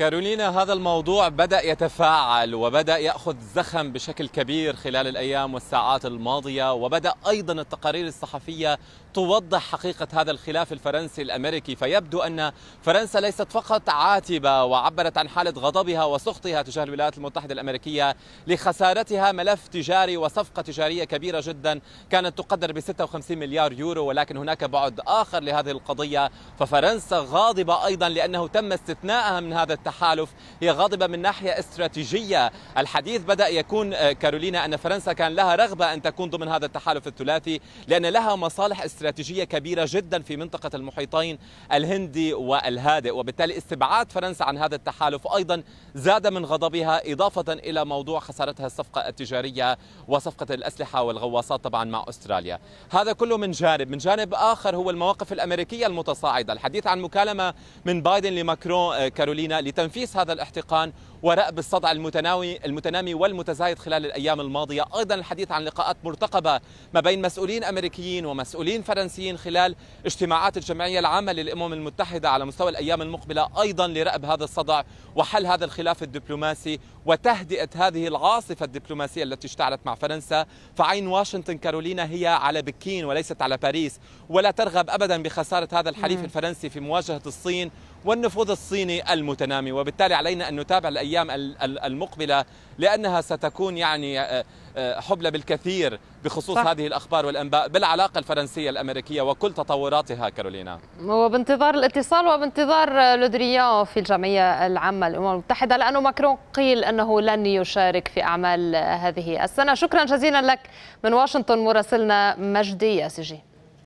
كارولينا هذا الموضوع بدأ يتفاعل وبدأ يأخذ زخم بشكل كبير خلال الأيام والساعات الماضية وبدأ أيضا التقارير الصحفية توضح حقيقة هذا الخلاف الفرنسي الأمريكي فيبدو أن فرنسا ليست فقط عاتبة وعبرت عن حالة غضبها وسخطها تجاه الولايات المتحدة الأمريكية لخسارتها ملف تجاري وصفقة تجارية كبيرة جدا كانت تقدر ب 56 مليار يورو ولكن هناك بعد آخر لهذه القضية ففرنسا غاضبة أيضا لأنه تم استثنائها من هذا التحديد التحالف هي غاضبة من ناحية استراتيجية الحديث بدأ يكون آه، كارولينا أن فرنسا كان لها رغبة أن تكون ضمن هذا التحالف الثلاثي لأن لها مصالح استراتيجية كبيرة جدا في منطقة المحيطين الهندي والهادئ وبالتالي استبعاد فرنسا عن هذا التحالف أيضا زاد من غضبها إضافة إلى موضوع خسارتها الصفقة التجارية وصفقة الأسلحة والغواصات طبعا مع أستراليا هذا كله من جانب من جانب آخر هو المواقف الأمريكية المتصاعدة الحديث عن مكالمة من بايدن لماكرون آه، كارولينا لتنفيذ هذا الاحتقان ورأب الصدع المتناوي المتنامي والمتزايد خلال الأيام الماضية أيضا الحديث عن لقاءات مرتقبة ما بين مسؤولين أمريكيين ومسؤولين فرنسيين خلال اجتماعات الجمعية العامة للأمم المتحدة على مستوى الأيام المقبلة أيضا لرأب هذا الصدع وحل هذا الخلاف الدبلوماسي وتهدئة هذه العاصفة الدبلوماسية التي اشتعلت مع فرنسا فعين واشنطن كارولينا هي على بكين وليست على باريس ولا ترغب أبدا بخسارة هذا الحليف الفرنسي في مواجهة الصين والنفوذ الصيني المتنامي وبالتالي علينا أن نتابع الأيام الأيام المقبلة لأنها ستكون يعني آه، آه، حبلى بالكثير بخصوص صح. هذه الأخبار والأنباء بالعلاقة الفرنسية الأمريكية وكل تطوراتها كارولينا وبانتظار الاتصال وبانتظار لودريان في الجمعية العامة للأمم المتحدة لأنه ماكرون قيل أنه لن يشارك في أعمال هذه السنة شكرا جزيلا لك من واشنطن مراسلنا مجدي ياسجي